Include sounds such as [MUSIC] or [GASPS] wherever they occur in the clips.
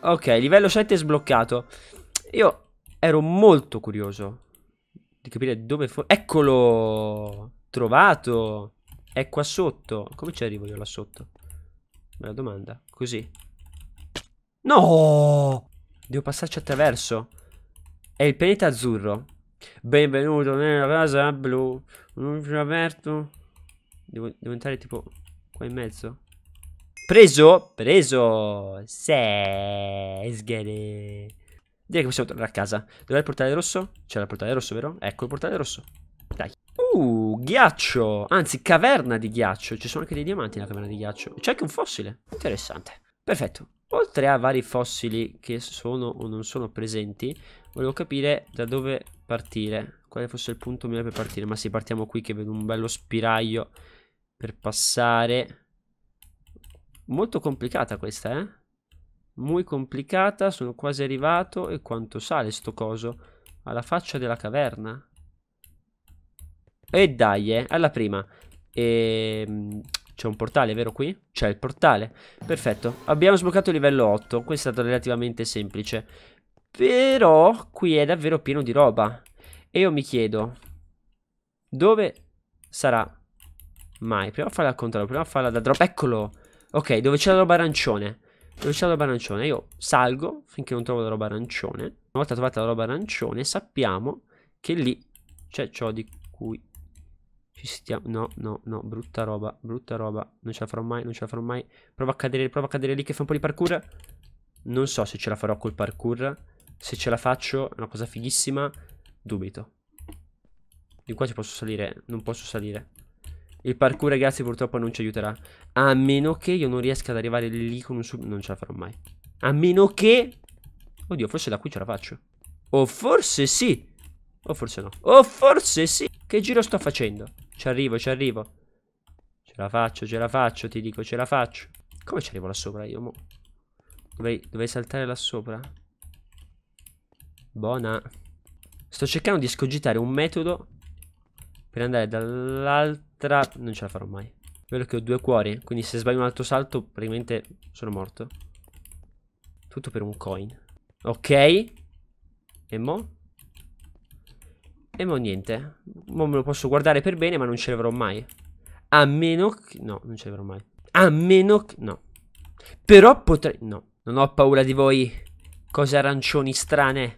Ok, livello 7 sbloccato. Io ero molto curioso di capire dove fosse. Eccolo! Trovato! È qua sotto. Come ci arrivo io là sotto? Bella domanda. Così. No! Devo passarci attraverso. È il pianeta azzurro. Benvenuto nella casa blu. Non ci aperto. Devo, devo entrare tipo qua in mezzo. Preso? Preso. Sesghere. Direi che possiamo tornare a casa. Dov'è il portale rosso? C'è il portale rosso, vero? Ecco il portale rosso. Dai. Uh, ghiaccio. Anzi, caverna di ghiaccio. Ci sono anche dei diamanti nella caverna di ghiaccio. C'è anche un fossile. Interessante. Perfetto. Oltre a vari fossili che sono o non sono presenti, volevo capire da dove partire. Quale fosse il punto migliore per partire. Ma sì, partiamo qui che vedo un bello spiraglio per passare. Molto complicata questa, eh? Muy complicata, sono quasi arrivato. E quanto sale sto coso? Alla faccia della caverna. E dai, eh, alla prima. E... Ehm, c'è un portale, vero qui? C'è il portale. Perfetto. Abbiamo sbloccato il livello 8. Questo è stato relativamente semplice. Però qui è davvero pieno di roba. E io mi chiedo... Dove sarà mai? Prima a farla al controllo, prima a farla da drop. Eccolo! Ok, dove c'è la roba arancione? Dove c'è la roba arancione? Io salgo finché non trovo la roba arancione. Una volta trovata la roba arancione, sappiamo che lì c'è ciò di cui ci stiamo... No, no, no, brutta roba, brutta roba. Non ce la farò mai, non ce la farò mai. Prova a cadere, prova a cadere lì che fa un po' di parkour. Non so se ce la farò col parkour. Se ce la faccio, è una cosa fighissima. Dubito. Di qua ci posso salire, non posso salire. Il parkour ragazzi purtroppo non ci aiuterà A meno che io non riesca ad arrivare lì con un sub Non ce la farò mai A meno che Oddio forse da qui ce la faccio O forse sì O forse no O forse sì Che giro sto facendo Ci arrivo ci arrivo Ce la faccio ce la faccio ti dico ce la faccio Come ci arrivo là sopra io mo Dovrei, dovrei saltare là sopra Buona Sto cercando di scogitare un metodo Per andare dall'alto tra... Non ce la farò mai. Vedo che ho due cuori, quindi se sbaglio un altro salto praticamente sono morto. Tutto per un coin. Ok. E mo? E mo niente. Mo me lo posso guardare per bene ma non ce l'avrò mai. A meno che... No, non ce l'avrò mai. A meno che... No. Però potrei... No. Non ho paura di voi. Cose arancioni strane.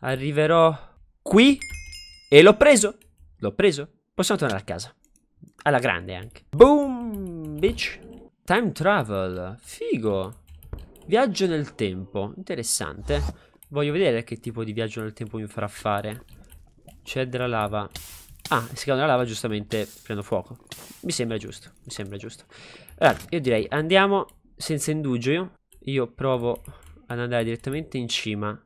Arriverò qui. E l'ho preso. L'ho preso. Possiamo tornare a casa. Alla grande anche. Boom, bitch. Time travel. Figo. Viaggio nel tempo. Interessante. Voglio vedere che tipo di viaggio nel tempo mi farà fare. C'è della lava. Ah, se cade la lava giustamente prendo fuoco. Mi sembra giusto, mi sembra giusto. Allora, io direi andiamo senza indugio. Io provo ad andare direttamente in cima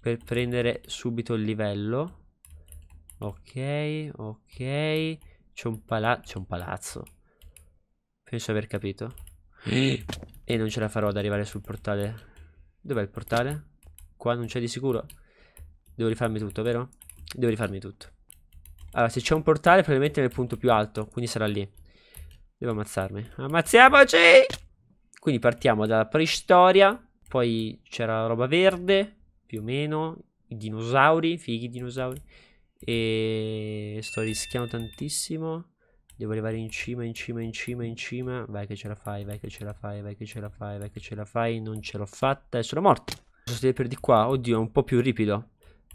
per prendere subito il livello. Ok, ok. C'è un palazzo. C'è un palazzo. Penso aver capito. Eh. e non ce la farò ad arrivare sul portale. Dov'è il portale? Qua non c'è di sicuro. Devo rifarmi tutto, vero? Devo rifarmi tutto. Allora, se c'è un portale, probabilmente nel punto più alto. Quindi sarà lì. Devo ammazzarmi. Ammazziamoci! Quindi partiamo dalla preistoria. Poi c'era la roba verde. Più o meno. I dinosauri. Fighi dinosauri. E sto rischiando tantissimo. Devo arrivare in cima, in cima, in cima, in cima. Vai che ce la fai, vai che ce la fai, vai che ce la fai, vai che ce la fai. Non ce l'ho fatta e sono morto. Posso salire per di qua? Oddio, è un po' più ripido.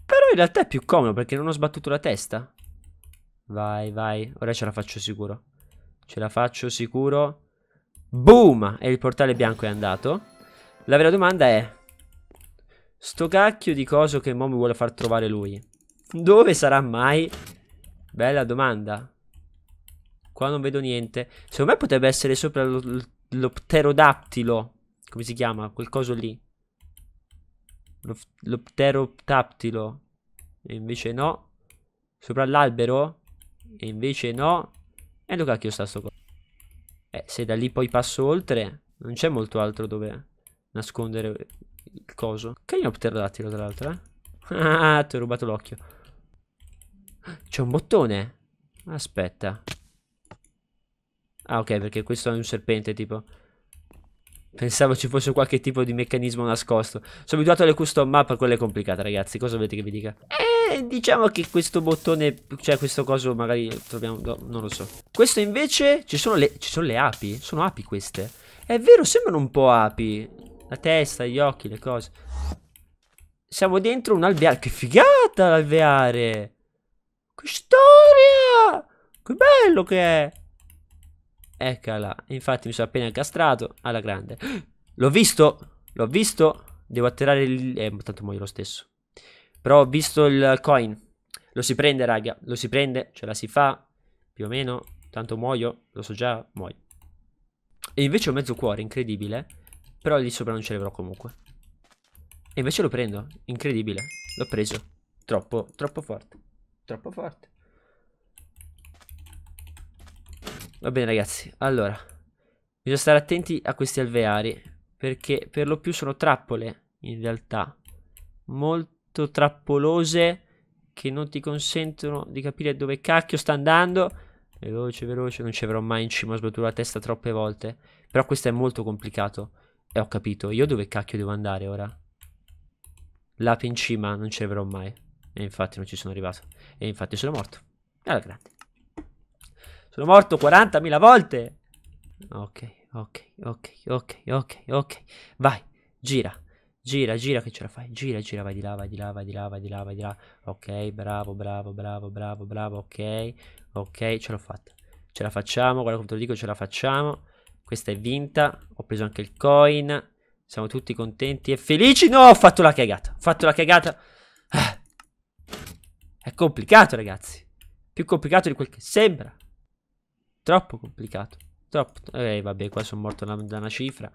Però in realtà è più comodo perché non ho sbattuto la testa. Vai, vai. Ora ce la faccio sicuro. Ce la faccio sicuro. Boom! E il portale bianco è andato. La vera domanda è... Sto cacchio di coso che mo mi vuole far trovare lui. Dove sarà mai? Bella domanda. Qua non vedo niente. Secondo me potrebbe essere sopra lo, lo pterodattilo. Come si chiama? Quel coso lì. Lo, lo pterodattilo. E invece no. Sopra l'albero? E invece no. E dove cacchio sta sto qua. Eh, se da lì poi passo oltre, non c'è molto altro dove nascondere il coso. Che Carino pterodattilo, tra l'altro, eh. [LAUGHS] Ah, ti ho rubato l'occhio. C'è un bottone? Aspetta. Ah, ok, perché questo è un serpente, tipo. Pensavo ci fosse qualche tipo di meccanismo nascosto. Sono abituato alle custom map, quella è complicata, ragazzi. Cosa volete che vi dica? Eh, diciamo che questo bottone, cioè questo coso magari troviamo, no, non lo so. Questo invece, ci sono, le, ci sono le api? Sono api queste? È vero, sembrano un po' api. La testa, gli occhi, le cose. Siamo dentro un alveare. Che figata l'alveare! Che storia! Che bello che è! Eccola, infatti mi sono appena incastrato alla grande. [GASPS] L'ho visto, l'ho visto. Devo atterrare il... Eh, tanto muoio lo stesso. Però ho visto il coin. Lo si prende, raga, lo si prende, ce la si fa, più o meno. Tanto muoio, lo so già, muoio. E invece ho mezzo cuore, incredibile. Però lì sopra non ce l'avrò comunque. E invece lo prendo, incredibile. L'ho preso, troppo, troppo forte. Troppo forte. Va bene ragazzi, allora, bisogna stare attenti a questi alveari, perché per lo più sono trappole, in realtà, molto trappolose, che non ti consentono di capire dove cacchio sta andando. Veloce, veloce, non ci avrò mai in cima, sbattuto la testa troppe volte. Però questo è molto complicato, e ho capito, io dove cacchio devo andare ora? L'ape in cima non ci avrò mai. E infatti non ci sono arrivato. E infatti sono morto. Alla grande. Sono morto 40.000 volte. Ok, ok, ok, ok, ok, ok. Vai, gira. Gira, gira che ce la fai. Gira, gira, vai di là, vai di là, vai di là, vai di là, vai di là. Ok, bravo, bravo, bravo, bravo, bravo, ok. Ok, ce l'ho fatta. Ce la facciamo, guarda come te lo dico, ce la facciamo. Questa è vinta. Ho preso anche il coin. Siamo tutti contenti e felici. No, ho fatto la cagata. Ho fatto la cagata. È complicato, ragazzi. Più complicato di quel che sembra. Troppo complicato. Troppo. Eh, vabbè, qua sono morto da una, una cifra.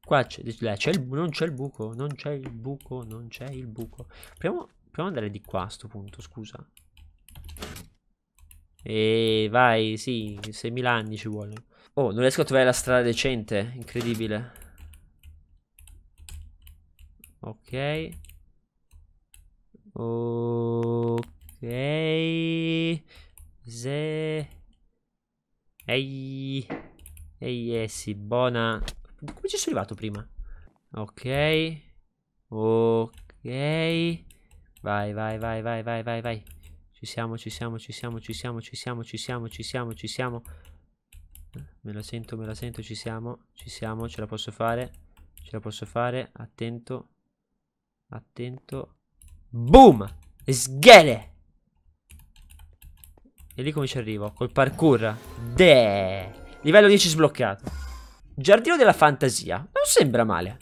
Qua c'è, eh, il, buco. non c'è il buco, non c'è il buco, non c'è il buco. Proviamo, proviamo ad andare di qua a sto punto, scusa. E vai, sì, 6.000 anni ci vuole. Oh, non riesco a trovare la strada decente, incredibile. Ok. Ok. Se. Ehi. Ehi, eh sì, buona. Come ci sono arrivato prima? Ok. Ok. Vai, vai, vai, vai, vai, vai, vai. Ci siamo, ci siamo, ci siamo, ci siamo, ci siamo, ci siamo, ci siamo, ci siamo. Me la sento, me la sento, ci siamo, ci siamo, ce la posso fare. Ce la posso fare, attento. Attento. Boom! Sghele! E lì come ci arrivo? Col parkour? De! Livello 10 sbloccato. Giardino della fantasia. Non sembra male.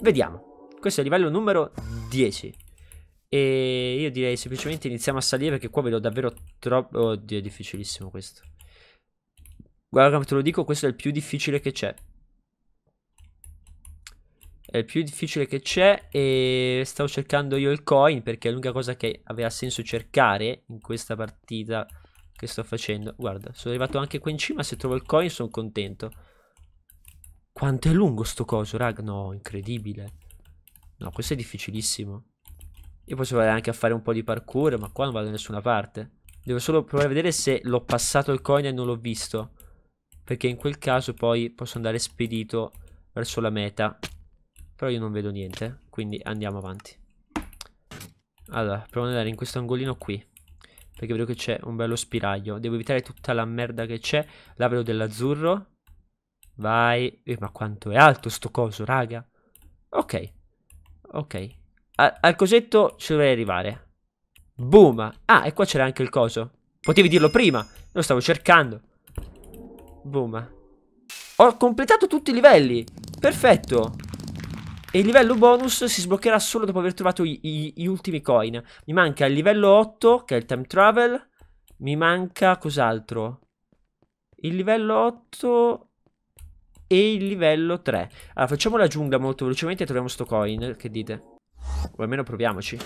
Vediamo. Questo è il livello numero 10. E io direi semplicemente iniziamo a salire perché qua vedo davvero troppo... Oddio, è difficilissimo questo. Guarda come te lo dico, questo è il più difficile che c'è è il più difficile che c'è e stavo cercando io il coin perché è l'unica cosa che aveva senso cercare in questa partita che sto facendo. Guarda, sono arrivato anche qui in cima, se trovo il coin sono contento. Quanto è lungo sto coso, rag No, incredibile. No, questo è difficilissimo. Io posso andare anche a fare un po' di parkour, ma qua non vado da nessuna parte. Devo solo provare a vedere se l'ho passato il coin e non l'ho visto. Perché in quel caso poi posso andare spedito verso la meta. Però io non vedo niente, quindi andiamo avanti. Allora, proviamo ad andare in questo angolino qui. Perché vedo che c'è un bello spiraglio. Devo evitare tutta la merda che c'è. Là vedo dell'azzurro. Vai. Eh, ma quanto è alto sto coso, raga. Ok. Ok. A al cosetto ci dovrei arrivare. Boom. Ah, e qua c'era anche il coso. Potevi dirlo prima. Lo stavo cercando. Boom. Ho completato tutti i livelli. Perfetto. E il livello bonus si sbloccherà solo dopo aver trovato i, i, gli ultimi coin. Mi manca il livello 8, che è il time travel. Mi manca cos'altro? Il livello 8 e il livello 3. Allora, facciamo la giungla molto velocemente e troviamo sto coin. Che dite? O almeno proviamoci.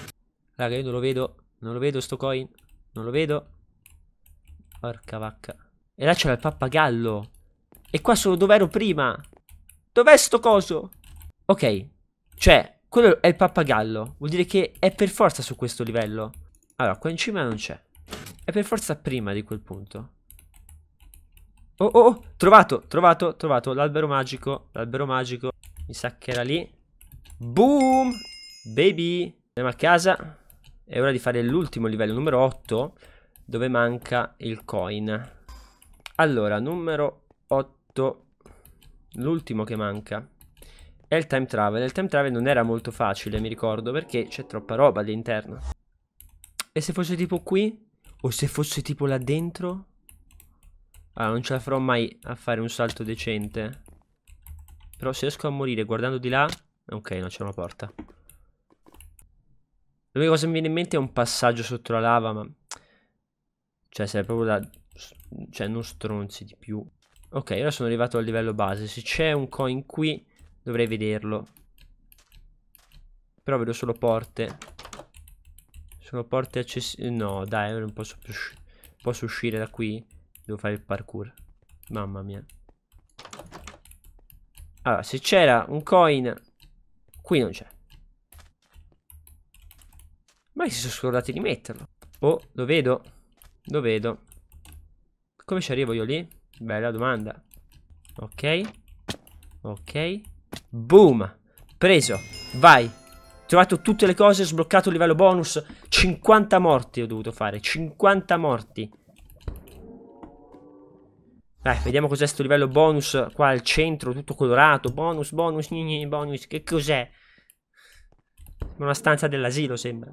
Raga, io non lo vedo. Non lo vedo sto coin. Non lo vedo. Porca vacca. E là c'era il pappagallo. E qua sono dove ero prima. Dov'è sto coso? Ok, cioè, quello è il pappagallo. Vuol dire che è per forza su questo livello. Allora, qua in cima non c'è. È per forza prima di quel punto. Oh, oh, oh, trovato, trovato, trovato. L'albero magico, l'albero magico. Mi sa che era lì. Boom! Baby! Andiamo a casa. È ora di fare l'ultimo livello, numero 8, dove manca il coin. Allora, numero 8. L'ultimo che manca. E il time travel. Il time travel non era molto facile, mi ricordo, perché c'è troppa roba all'interno. E se fosse tipo qui? O se fosse tipo là dentro? Ah, non ce la farò mai a fare un salto decente. Però se riesco a morire guardando di là... Ok, non c'è una porta. L'unica cosa che mi viene in mente è un passaggio sotto la lava, ma... Cioè, sei proprio da... Cioè, non stronzi di più. Ok, ora sono arrivato al livello base. Se c'è un coin qui... Dovrei vederlo. Però vedo solo porte. Sono porte accessibili. No, dai, non posso più usci Posso uscire da qui? Devo fare il parkour. Mamma mia. Allora, se c'era un coin... Qui non c'è. Ma si sono scordati di metterlo. Oh, lo vedo. Lo vedo. Come ci arrivo io lì? Bella domanda. Ok. Ok. Boom. Preso. Vai. Trovato tutte le cose, sbloccato il livello bonus. 50 morti ho dovuto fare. 50 morti. Dai, vediamo cos'è questo livello bonus qua al centro, tutto colorato. Bonus, bonus, gni, gni, bonus. Che cos'è? Una stanza dell'asilo sembra.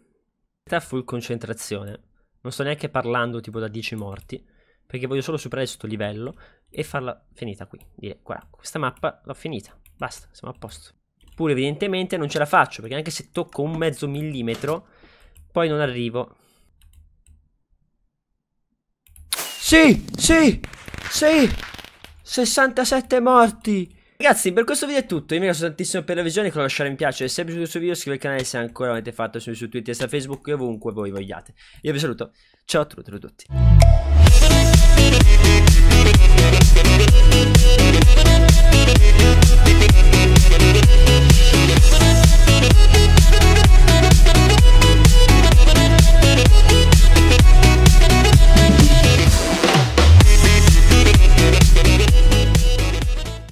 3 full concentrazione. Non sto neanche parlando tipo da 10 morti, perché voglio solo superare questo livello e farla finita qui. Dire, guarda, questa mappa l'ho finita, basta, siamo a posto. Pure evidentemente non ce la faccio, perché anche se tocco un mezzo millimetro, poi non arrivo. Sì, sì, sì, 67 morti. Ragazzi per questo video è tutto, io mi ringrazio tantissimo per la visione, che lo lasciare mi piace, se è piaciuto questo video iscrivetevi al canale se ancora non l'avete fatto, sono su Twitter, su Facebook ovunque voi vogliate. Io vi saluto, ciao a tutti. A tutti.